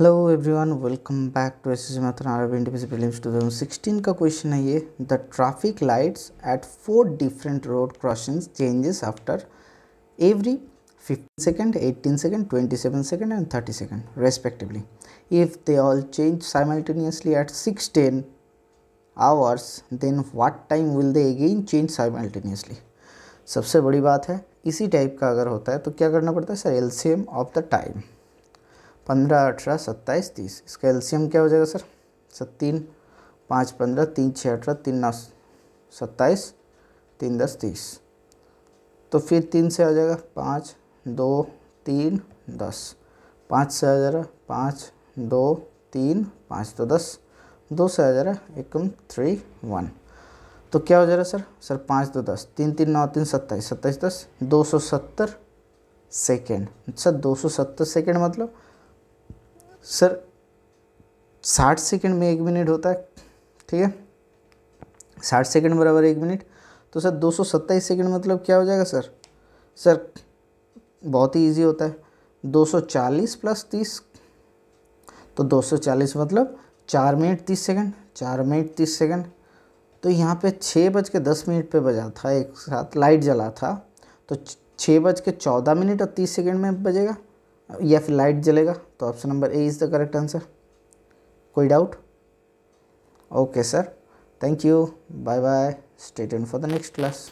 hello everyone welcome back to एस मैथन अरब टू थाउजेंड सिक्सटीन का क्वेश्चन है ये the traffic lights at four different road crossings changes after every fifteen second eighteen second seven second and thirty second respectively if they all change simultaneously at ten hours then what time will they again change simultaneously सबसे बड़ी बात है इसी type का अगर होता है तो क्या करना पड़ता है sir L of the time पंद्रह अठारह सत्ताईस तीस इसका एल्शियम क्या हो जाएगा सर सर तीन पाँच पंद्रह तीन छः अठारह तीन नौ सत्ताईस तीन दस तीस तो फिर तीन से आ जाएगा पाँच दो तीन दस पाँच से आ जा रहा पाँच दो तीन पाँच तो दस दो से आ जा रहा एकम थ्री वन तो क्या हो जा रहा सर सर पाँच दो तो दस तीन तीन नौ तीन सत्ताईस सत्ताईस दस दो सौ सत्तर सेकेंड सर अच्छा, दो सौ सत्तर सेकेंड मतलब सर साठ सेकेंड में एक मिनट होता है ठीक है साठ सेकेंड बराबर एक मिनट तो सर दो सौ सत्ताईस सेकेंड मतलब क्या हो जाएगा सर सर बहुत ही इजी होता है दो सौ चालीस प्लस तीस तो दो सौ चालीस मतलब चार मिनट तीस सेकेंड चार मिनट तीस सेकेंड तो यहाँ पे छः बज के दस मिनट पे बजा था एक साथ लाइट जला था तो छः बज के चौदह मिनट और तीस सेकेंड में बजेगा या फिर लाइट जलेगा तो option number A is the correct answer कोई doubt okay sir thank you bye bye stay for the next class